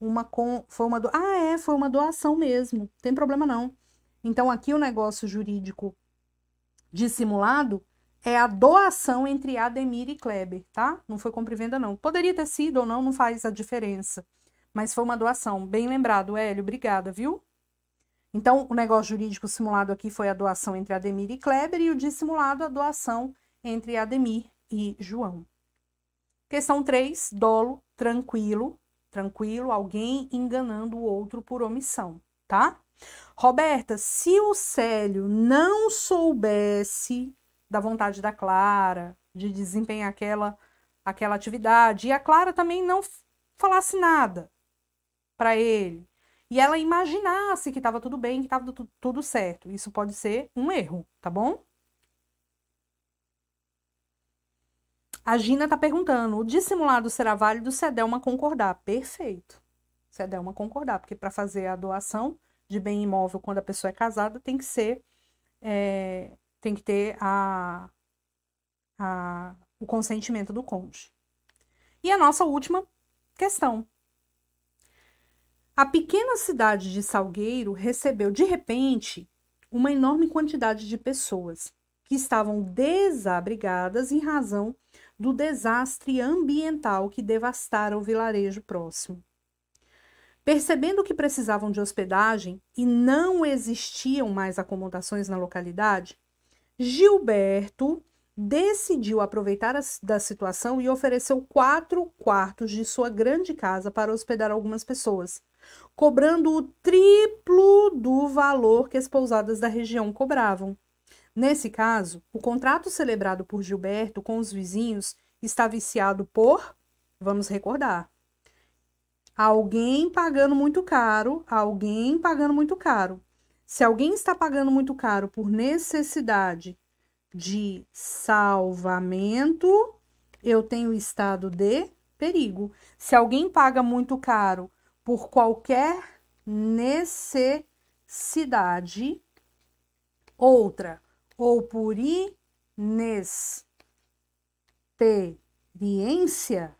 uma com, foi uma do, ah é, foi uma doação mesmo. Tem problema não. Então aqui o negócio jurídico dissimulado é a doação entre Ademir e Kleber, tá? Não foi compra e venda, não. Poderia ter sido ou não, não faz a diferença. Mas foi uma doação. Bem lembrado, Hélio, obrigada, viu? Então, o negócio jurídico simulado aqui foi a doação entre Ademir e Kleber e o dissimulado, a doação entre Ademir e João. Questão 3, dolo tranquilo, tranquilo, alguém enganando o outro por omissão, tá? Roberta, se o Célio não soubesse da vontade da Clara de desempenhar aquela, aquela atividade. E a Clara também não falasse nada para ele. E ela imaginasse que estava tudo bem, que estava tudo certo. Isso pode ser um erro, tá bom? A Gina está perguntando: o dissimulado será válido se a Delma concordar? Perfeito. Se a Delma concordar, porque para fazer a doação de bem imóvel quando a pessoa é casada tem que ser é, tem que ter a, a, o consentimento do cônjuge. E a nossa última questão. A pequena cidade de Salgueiro recebeu de repente uma enorme quantidade de pessoas que estavam desabrigadas em razão do desastre ambiental que devastara o vilarejo próximo. Percebendo que precisavam de hospedagem e não existiam mais acomodações na localidade, Gilberto decidiu aproveitar a, da situação e ofereceu quatro quartos de sua grande casa para hospedar algumas pessoas, cobrando o triplo do valor que as pousadas da região cobravam. Nesse caso, o contrato celebrado por Gilberto com os vizinhos está viciado por, vamos recordar, alguém pagando muito caro, alguém pagando muito caro. Se alguém está pagando muito caro por necessidade de salvamento, eu tenho estado de perigo. Se alguém paga muito caro por qualquer necessidade, outra, ou por inexperiência,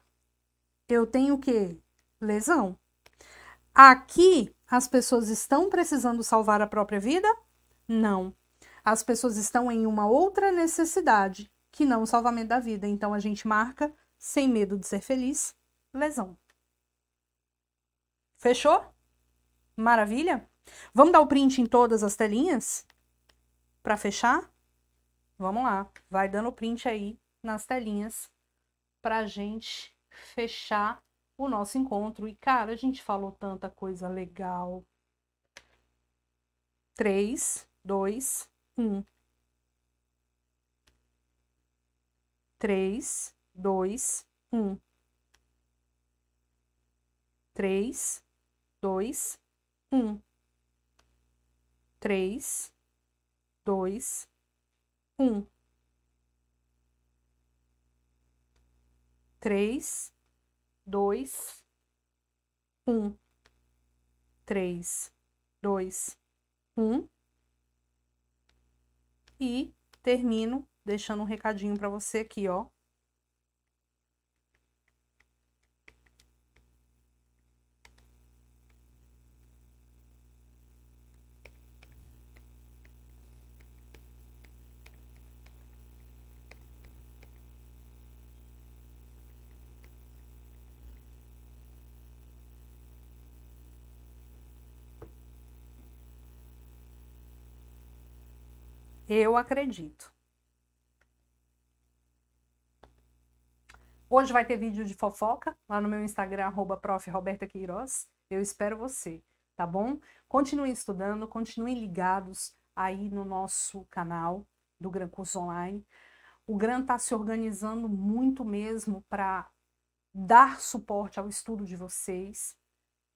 eu tenho o quê? Lesão. Aqui as pessoas estão precisando salvar a própria vida? Não. As pessoas estão em uma outra necessidade, que não o salvamento da vida. Então a gente marca, sem medo de ser feliz, lesão. Fechou? Maravilha? Vamos dar o print em todas as telinhas? Para fechar? Vamos lá. Vai dando o print aí nas telinhas para a gente fechar o nosso encontro. E, cara, a gente falou tanta coisa legal. 3, 2, 1. 3, 2, 1. 3, 2, 1. 3, 2, 1. 3, dois, um, três, dois, um. E termino deixando um recadinho para você aqui, ó. Eu acredito. Hoje vai ter vídeo de fofoca lá no meu Instagram, arroba Eu espero você, tá bom? Continuem estudando, continuem ligados aí no nosso canal do Gran Curso Online. O Gran está se organizando muito mesmo para dar suporte ao estudo de vocês,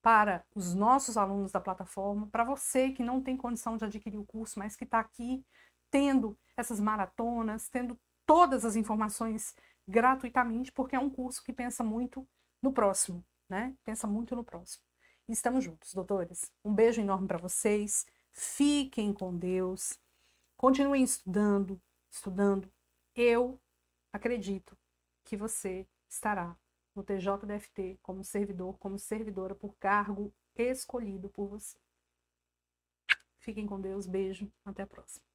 para os nossos alunos da plataforma, para você que não tem condição de adquirir o curso, mas que está aqui tendo essas maratonas, tendo todas as informações gratuitamente, porque é um curso que pensa muito no próximo, né? Pensa muito no próximo. estamos juntos, doutores. Um beijo enorme para vocês. Fiquem com Deus. Continuem estudando, estudando. Eu acredito que você estará no TJDFT como servidor, como servidora por cargo escolhido por você. Fiquem com Deus, beijo, até a próxima.